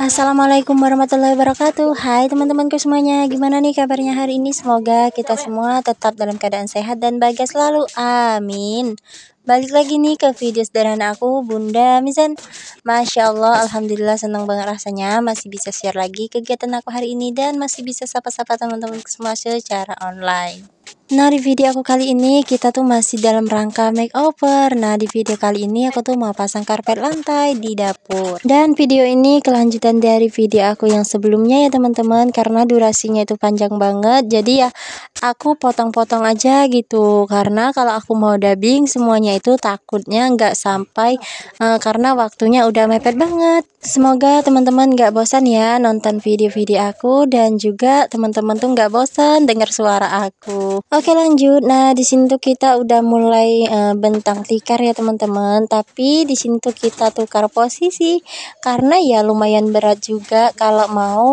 Assalamualaikum warahmatullahi wabarakatuh Hai teman-temanku semuanya Gimana nih kabarnya hari ini Semoga kita semua tetap dalam keadaan sehat dan bahagia selalu Amin Balik lagi nih ke video sederhana aku Bunda Mizan Masya Allah Alhamdulillah senang banget rasanya Masih bisa share lagi kegiatan aku hari ini Dan masih bisa sapa-sapa teman-teman semua secara online Nah di video aku kali ini kita tuh masih dalam rangka makeover Nah di video kali ini aku tuh mau pasang karpet lantai di dapur Dan video ini kelanjutan dari video aku yang sebelumnya ya teman-teman Karena durasinya itu panjang banget Jadi ya aku potong-potong aja gitu Karena kalau aku mau dubbing semuanya itu takutnya nggak sampai uh, Karena waktunya udah mepet banget Semoga teman-teman nggak bosan ya nonton video-video aku Dan juga teman-teman tuh nggak bosan dengar suara aku Oke lanjut. Nah, di sini tuh kita udah mulai uh, bentang tikar ya teman-teman. Tapi di sini tuh kita tukar posisi karena ya lumayan berat juga kalau mau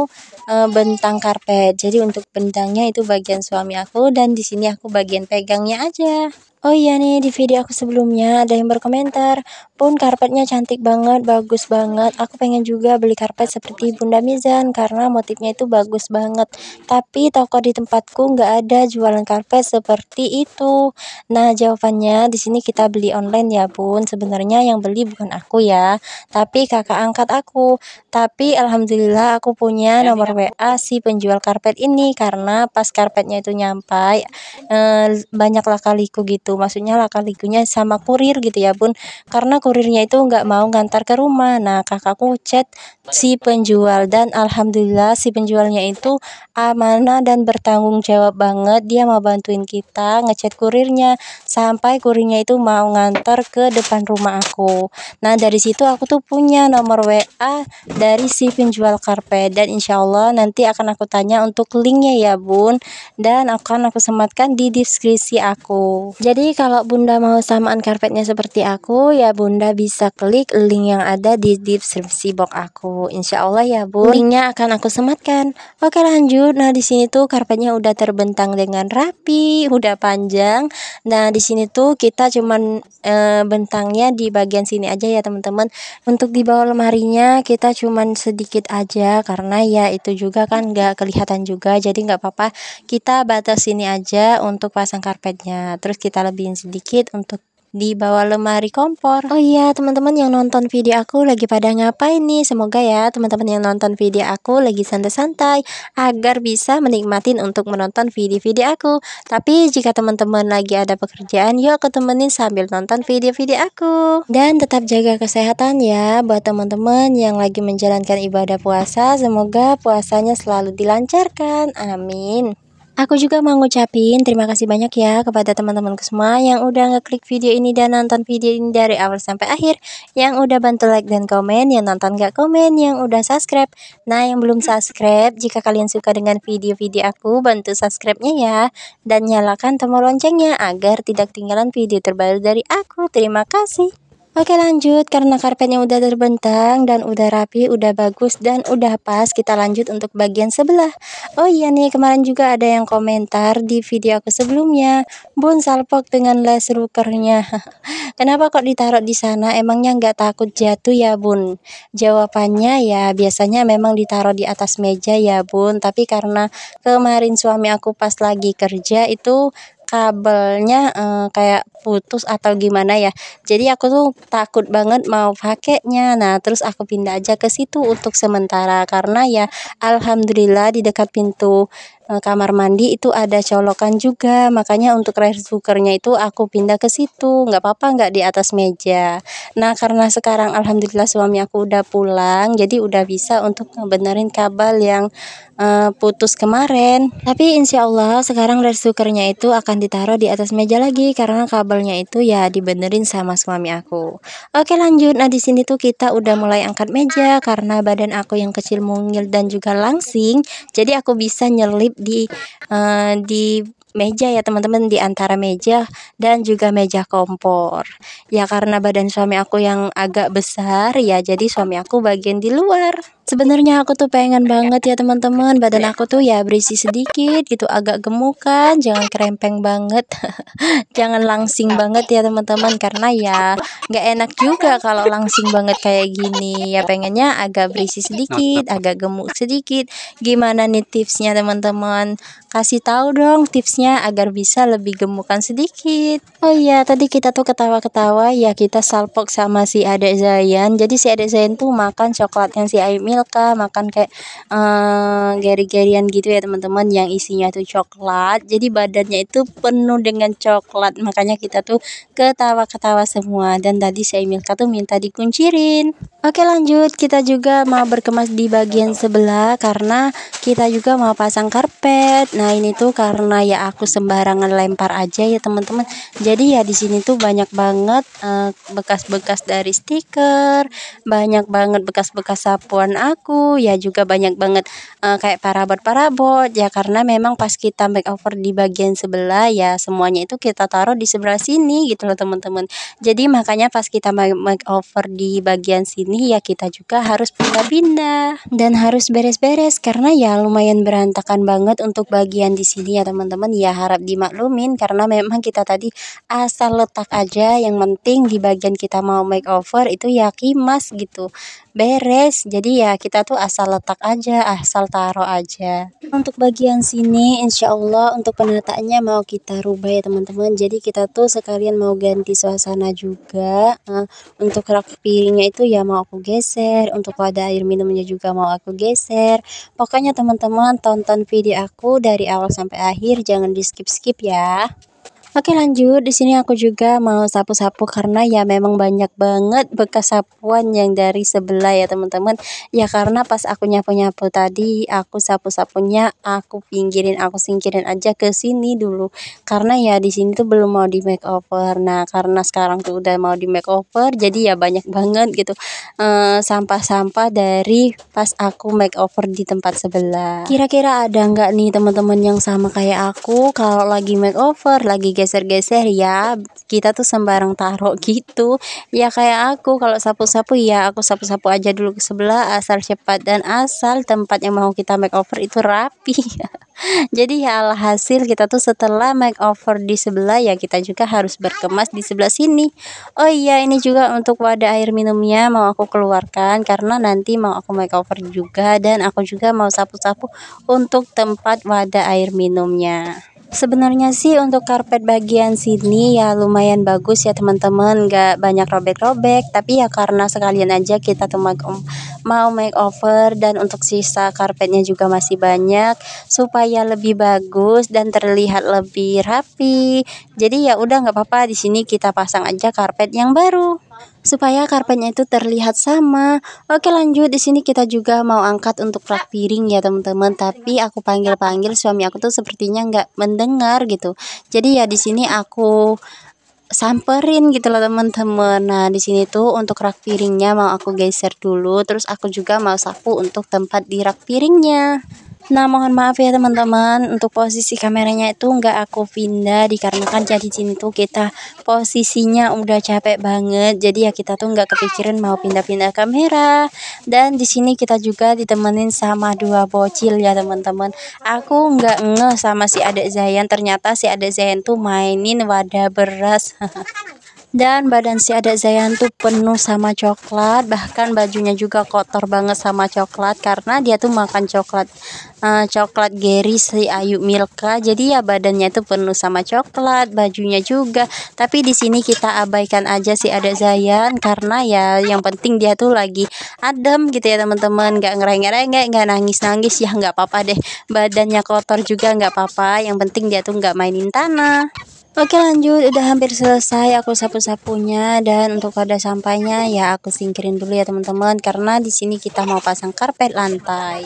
uh, bentang karpet. Jadi untuk bentangnya itu bagian suami aku dan di sini aku bagian pegangnya aja. Oh iya nih, di video aku sebelumnya ada yang berkomentar, pun karpetnya cantik banget, bagus banget. Aku pengen juga beli karpet seperti Bunda Mizan karena motifnya itu bagus banget. Tapi toko di tempatku nggak ada jualan karpet seperti itu. Nah jawabannya di sini kita beli online ya pun Sebenarnya yang beli bukan aku ya, tapi kakak angkat aku. Tapi alhamdulillah aku punya iya, nomor WA iya. si penjual karpet ini karena pas karpetnya itu nyampai, eh, banyaklah kaliku gitu maksudnya lah likunya sama kurir gitu ya bun karena kurirnya itu nggak mau ngantar ke rumah nah kakakku chat si penjual dan alhamdulillah si penjualnya itu amanah dan bertanggung jawab banget dia mau bantuin kita ngechat kurirnya sampai kurirnya itu mau ngantar ke depan rumah aku nah dari situ aku tuh punya nomor WA dari si penjual karpet dan insyaallah nanti akan aku tanya untuk linknya ya bun dan akan aku sematkan di deskripsi aku jadi jadi kalau Bunda mau samaan karpetnya seperti aku, ya Bunda bisa klik link yang ada di deskripsi box aku. Insya Allah ya Bu. linknya akan aku sematkan. Oke lanjut, nah di sini tuh karpetnya udah terbentang dengan rapi, udah panjang. Nah di sini tuh kita cuman e, bentangnya di bagian sini aja ya teman-teman. Untuk di bawah lemarinya kita cuman sedikit aja karena ya itu juga kan nggak kelihatan juga, jadi nggak apa-apa. Kita batas sini aja untuk pasang karpetnya. Terus kita lebihin sedikit untuk di bawah lemari kompor. Oh iya, teman-teman yang nonton video aku lagi pada ngapain nih? Semoga ya teman-teman yang nonton video aku lagi santai-santai agar bisa menikmati untuk menonton video-video aku. Tapi jika teman-teman lagi ada pekerjaan, yuk aku temenin sambil nonton video-video aku. Dan tetap jaga kesehatan ya buat teman-teman yang lagi menjalankan ibadah puasa. Semoga puasanya selalu dilancarkan. Amin. Aku juga mau ngucapin terima kasih banyak ya kepada teman teman semua yang udah ngeklik video ini dan nonton video ini dari awal sampai akhir, yang udah bantu like dan komen, yang nonton gak komen, yang udah subscribe. Nah, yang belum subscribe, jika kalian suka dengan video-video aku, bantu subscribe-nya ya dan nyalakan tombol loncengnya agar tidak ketinggalan video terbaru dari aku. Terima kasih. Oke lanjut, karena karpetnya udah terbentang dan udah rapi, udah bagus dan udah pas, kita lanjut untuk bagian sebelah. Oh iya nih, kemarin juga ada yang komentar di video aku sebelumnya, bun salpok dengan les rukernya Kenapa kok ditaruh di sana, emangnya nggak takut jatuh ya bun? Jawabannya ya, biasanya memang ditaruh di atas meja ya bun, tapi karena kemarin suami aku pas lagi kerja itu kabelnya uh, kayak putus atau gimana ya. Jadi aku tuh takut banget mau pakainya. Nah, terus aku pindah aja ke situ untuk sementara karena ya alhamdulillah di dekat pintu Eh, kamar mandi itu ada colokan juga makanya untuk rice cookernya itu aku pindah ke situ nggak apa-apa nggak di atas meja nah karena sekarang alhamdulillah suami aku udah pulang jadi udah bisa untuk ngebenerin kabel yang uh, putus kemarin tapi insyaallah sekarang rice cookernya itu akan ditaruh di atas meja lagi karena kabelnya itu ya dibenerin sama suami aku oke lanjut nah di sini tuh kita udah mulai angkat meja karena badan aku yang kecil mungil dan juga langsing jadi aku bisa nyelip di uh, di meja ya teman-teman di antara meja dan juga meja kompor. Ya karena badan suami aku yang agak besar ya jadi suami aku bagian di luar. Sebenarnya aku tuh pengen banget ya teman-teman badan aku tuh ya berisi sedikit gitu agak gemukan jangan kerempeng banget jangan langsing banget ya teman-teman karena ya nggak enak juga kalau langsing banget kayak gini ya pengennya agak berisi sedikit agak gemuk sedikit gimana nih tipsnya teman-teman kasih tahu dong tipsnya agar bisa lebih gemukan sedikit oh iya tadi kita tuh ketawa-ketawa ya kita salpok sama si adek Zayan jadi si adek Zayan tuh makan yang si Aimi kah makan kayak uh, eh, geri-gerian gitu ya teman-teman yang isinya tuh coklat jadi badannya itu penuh dengan coklat makanya kita tuh ketawa-ketawa semua dan tadi saya milka tuh minta dikuncirin Oke lanjut kita juga mau berkemas di bagian sebelah karena kita juga mau pasang karpet nah ini tuh karena ya aku sembarangan lempar aja ya teman-teman jadi ya di sini tuh banyak banget eh, bekas-bekas uh, bekas -bekas dari stiker banyak banget bekas-bekas sapuan aku ya juga banyak banget uh, kayak parabot-parabot ya karena memang pas kita make over di bagian sebelah ya semuanya itu kita taruh di sebelah sini gitu loh teman-teman jadi makanya pas kita make over di bagian sini ya kita juga harus pindah-pindah dan harus beres-beres karena ya lumayan berantakan banget untuk bagian di sini ya teman-teman ya harap dimaklumin karena memang kita tadi asal letak aja yang penting di bagian kita mau make over itu ya kimas gitu beres. Jadi ya kita tuh asal letak aja, asal taruh aja. Untuk bagian sini insya Allah untuk penataannya mau kita rubah ya teman-teman. Jadi kita tuh sekalian mau ganti suasana juga. Nah, untuk rak piringnya itu ya mau aku geser, untuk wadah air minumnya juga mau aku geser. Pokoknya teman-teman tonton video aku dari awal sampai akhir, jangan di skip-skip ya. Oke lanjut, di sini aku juga mau sapu-sapu karena ya memang banyak banget bekas sapuan yang dari sebelah ya teman-teman. Ya karena pas aku nyapu-nyapu tadi, aku sapu-sapunya aku pinggirin, aku singkirin aja ke sini dulu. Karena ya di sini tuh belum mau di make over. Nah, karena sekarang tuh udah mau di make over, jadi ya banyak banget gitu eh, sampah-sampah uh, dari pas aku make over di tempat sebelah. Kira-kira ada nggak nih teman-teman yang sama kayak aku kalau lagi make over, lagi guys geser-geser ya kita tuh sembarang taruh gitu ya kayak aku kalau sapu-sapu ya aku sapu-sapu aja dulu ke sebelah asal cepat dan asal tempat yang mau kita makeover itu rapi jadi ya alhasil kita tuh setelah makeover di sebelah ya kita juga harus berkemas di sebelah sini oh iya ini juga untuk wadah air minumnya mau aku keluarkan karena nanti mau aku makeover juga dan aku juga mau sapu-sapu untuk tempat wadah air minumnya Sebenarnya sih untuk karpet bagian sini ya lumayan bagus ya teman-teman Gak banyak robek-robek Tapi ya karena sekalian aja kita tuh make, mau makeover Dan untuk sisa karpetnya juga masih banyak Supaya lebih bagus dan terlihat lebih rapi Jadi ya udah nggak apa-apa di sini kita pasang aja karpet yang baru supaya karpetnya itu terlihat sama. Oke, lanjut di sini kita juga mau angkat untuk rak piring ya, teman-teman. Tapi aku panggil-panggil suami aku tuh sepertinya nggak mendengar gitu. Jadi ya di sini aku samperin gitu loh teman-teman. Nah, di sini tuh untuk rak piringnya mau aku geser dulu, terus aku juga mau sapu untuk tempat di rak piringnya. Nah mohon maaf ya teman-teman untuk posisi kameranya itu nggak aku pindah dikarenakan jadi sini tuh kita posisinya udah capek banget jadi ya kita tuh nggak kepikiran mau pindah-pindah kamera dan di sini kita juga ditemenin sama dua bocil ya teman-teman aku nggak ngeh sama si adik Zayan ternyata si adik Zayan tuh mainin wadah beras dan badan si adik Zayan tuh penuh sama coklat bahkan bajunya juga kotor banget sama coklat karena dia tuh makan coklat uh, coklat Gary si Ayu Milka jadi ya badannya tuh penuh sama coklat bajunya juga tapi di sini kita abaikan aja si adik Zayan karena ya yang penting dia tuh lagi adem gitu ya teman-teman nggak ngerengek-rengek nggak nangis-nangis ya nggak apa-apa deh badannya kotor juga nggak apa-apa yang penting dia tuh nggak mainin tanah Oke lanjut, udah hampir selesai aku sapu-sapunya dan untuk pada sampahnya ya aku singkirin dulu ya teman-teman karena di sini kita mau pasang karpet lantai.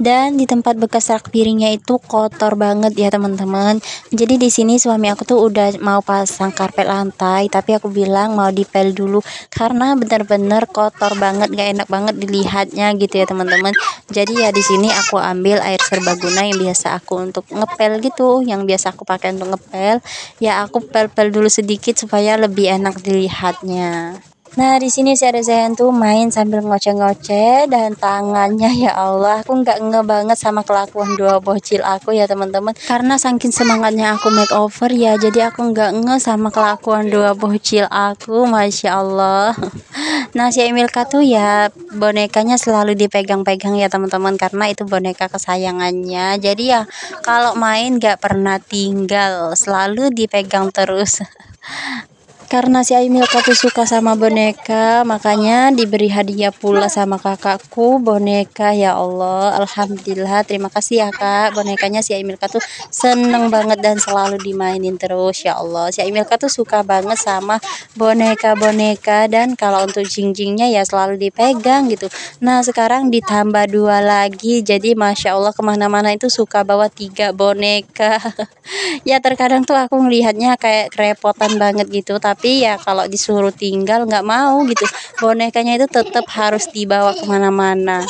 Dan di tempat bekas rak piringnya itu kotor banget ya teman-teman. Jadi di sini suami aku tuh udah mau pasang karpet lantai tapi aku bilang mau dipel dulu karena benar-benar kotor banget gak enak banget dilihatnya gitu ya teman-teman. Jadi ya di sini aku ambil air serbaguna yang biasa aku untuk ngepel gitu, yang biasa aku pakai untuk ngepel ya aku pel-pel dulu sedikit supaya lebih enak dilihatnya Nah, di sini si Arizahan tuh main sambil ngoceh-ngoceh dan tangannya ya Allah, aku nggak nge banget sama kelakuan dua bocil aku ya teman-teman. Karena saking semangatnya aku makeover ya, jadi aku nggak nge sama kelakuan dua bocil aku, masya Allah. Nah, si Emilka tuh ya bonekanya selalu dipegang-pegang ya teman-teman karena itu boneka kesayangannya. Jadi ya kalau main nggak pernah tinggal, selalu dipegang terus. Karena si Aimilka tuh suka sama boneka, makanya diberi hadiah pula sama kakakku boneka. Ya Allah, alhamdulillah. Terima kasih ya Kak. Bonekanya si Aimilka tuh seneng banget dan selalu dimainin terus. Ya Allah, si Aimilka tuh suka banget sama boneka-boneka dan kalau untuk jingjingnya ya selalu dipegang gitu. Nah sekarang ditambah dua lagi, jadi masya Allah kemana-mana itu suka bawa tiga boneka. ya terkadang tuh aku ngelihatnya kayak kerepotan banget gitu, tapi tapi ya kalau disuruh tinggal nggak mau gitu bonekanya itu tetap harus dibawa kemana-mana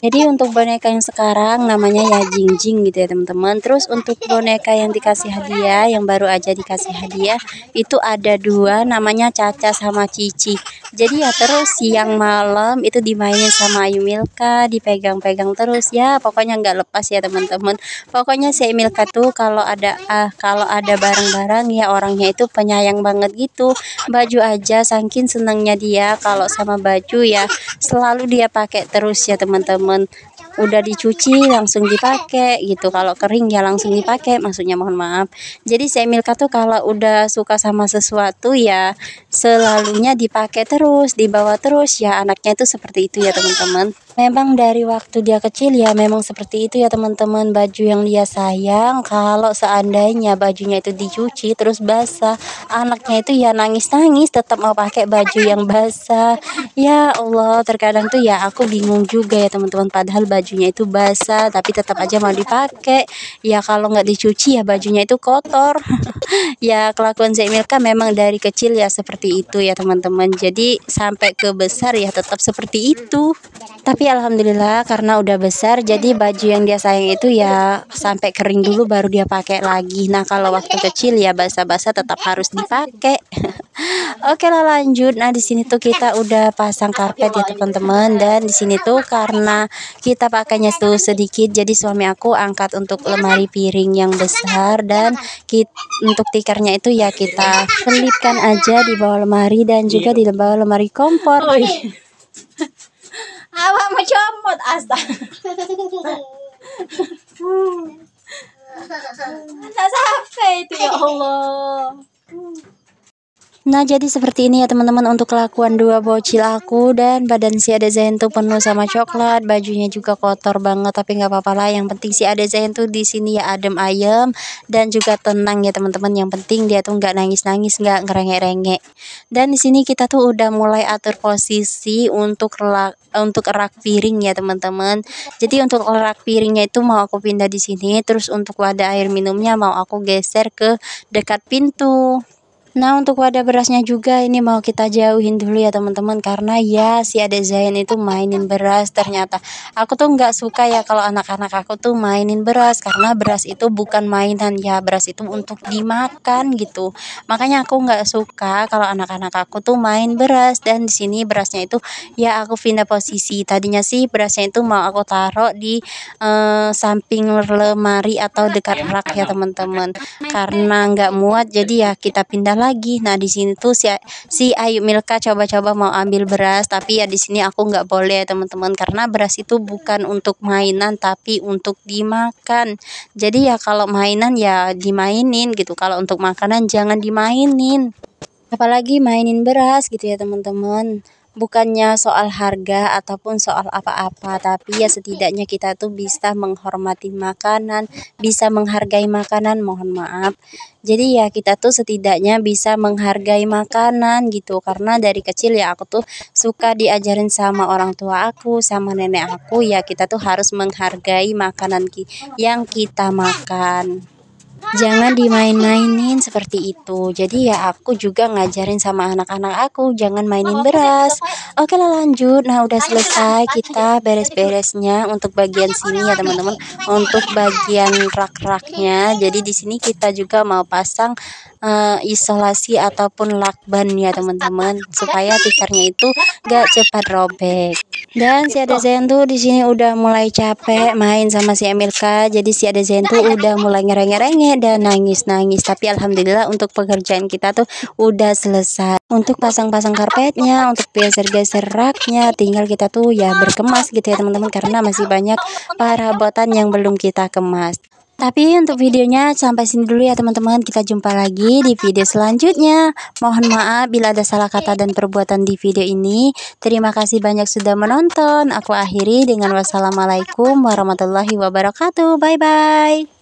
jadi untuk boneka yang sekarang namanya ya jingjing gitu ya teman-teman. Terus untuk boneka yang dikasih hadiah, yang baru aja dikasih hadiah, itu ada dua namanya Caca sama Cici. Jadi ya terus siang malam itu dimainin sama Ayu Milka, dipegang-pegang terus ya. Pokoknya nggak lepas ya teman-teman. Pokoknya si Milka tuh kalau ada ah, kalau ada barang-barang ya orangnya itu penyayang banget gitu. Baju aja saking senangnya dia kalau sama baju ya selalu dia pakai terus ya teman-teman teman-teman udah dicuci langsung dipakai gitu kalau kering ya langsung dipakai maksudnya mohon maaf jadi si Emilka tuh kalau udah suka sama sesuatu ya selalunya dipakai terus dibawa terus ya anaknya itu seperti itu ya teman-teman Memang dari waktu dia kecil ya memang seperti itu ya teman-teman baju yang dia sayang kalau seandainya bajunya itu dicuci terus basah anaknya itu ya nangis-nangis tetap mau pakai baju yang basah ya Allah terkadang tuh ya aku bingung juga ya teman-teman padahal bajunya itu basah tapi tetap aja mau dipakai ya kalau nggak dicuci ya bajunya itu kotor ya kelakuan Zemilka memang dari kecil ya seperti itu ya teman-teman jadi sampai ke besar ya tetap seperti itu tapi alhamdulillah karena udah besar jadi baju yang dia sayang itu ya sampai kering dulu baru dia pakai lagi. Nah, kalau waktu kecil ya basah-basah tetap harus dipakai. Oke lah lanjut. Nah, di sini tuh kita udah pasang karpet ya teman-teman dan di sini tuh karena kita pakainya tuh sedikit jadi suami aku angkat untuk lemari piring yang besar dan kita, untuk tikarnya itu ya kita selipkan aja di bawah lemari dan juga di bawah lemari kompor. Oh, iya awak mencomot astaga ah, tak sampai itu ya Allah Nah jadi seperti ini ya teman-teman untuk kelakuan dua bocil aku dan badan si ada Zain tuh penuh sama coklat bajunya juga kotor banget tapi nggak apa-apa lah yang penting si ada Zain tuh di sini ya adem ayem dan juga tenang ya teman-teman yang penting dia tuh nggak nangis-nangis nggak ngerengek-rengek dan di sini kita tuh udah mulai atur posisi untuk relak untuk rak piring ya teman-teman jadi untuk rak piringnya itu mau aku pindah di sini terus untuk wadah air minumnya mau aku geser ke dekat pintu Nah untuk wadah berasnya juga ini mau kita jauhin dulu ya teman-teman karena ya si ada Zain itu mainin beras ternyata aku tuh nggak suka ya kalau anak-anak aku tuh mainin beras karena beras itu bukan mainan ya beras itu untuk dimakan gitu makanya aku nggak suka kalau anak-anak aku tuh main beras dan di sini berasnya itu ya aku pindah posisi tadinya sih berasnya itu mau aku taruh di eh, samping lemari atau dekat rak ya teman-teman karena nggak muat jadi ya kita pindah lagi. Nah di sini tuh si si Ayu Milka coba-coba mau ambil beras, tapi ya di sini aku nggak boleh teman-teman karena beras itu bukan untuk mainan tapi untuk dimakan. Jadi ya kalau mainan ya dimainin gitu, kalau untuk makanan jangan dimainin. Apalagi mainin beras gitu ya teman-teman bukannya soal harga ataupun soal apa-apa tapi ya setidaknya kita tuh bisa menghormati makanan bisa menghargai makanan mohon maaf jadi ya kita tuh setidaknya bisa menghargai makanan gitu karena dari kecil ya aku tuh suka diajarin sama orang tua aku sama nenek aku ya kita tuh harus menghargai makanan yang kita makan jangan dimain-mainin seperti itu jadi ya aku juga ngajarin sama anak-anak aku jangan mainin beras oke lah lanjut nah udah selesai kita beres-beresnya untuk bagian sini ya teman-teman untuk bagian rak-raknya jadi di sini kita juga mau pasang uh, isolasi ataupun lakban ya teman-teman supaya tikarnya itu gak cepat robek dan si gitu. Ada tuh di sini udah mulai capek main sama si Emilka jadi si Ada nah, tuh udah mulai ngereng ngereng ada dan nangis-nangis tapi alhamdulillah untuk pekerjaan kita tuh udah selesai untuk pasang-pasang karpetnya untuk geser-geser raknya tinggal kita tuh ya berkemas gitu ya teman-teman karena masih banyak perabotan yang belum kita kemas tapi untuk videonya sampai sini dulu ya teman-teman Kita jumpa lagi di video selanjutnya Mohon maaf bila ada salah kata dan perbuatan di video ini Terima kasih banyak sudah menonton Aku akhiri dengan wassalamualaikum warahmatullahi wabarakatuh Bye-bye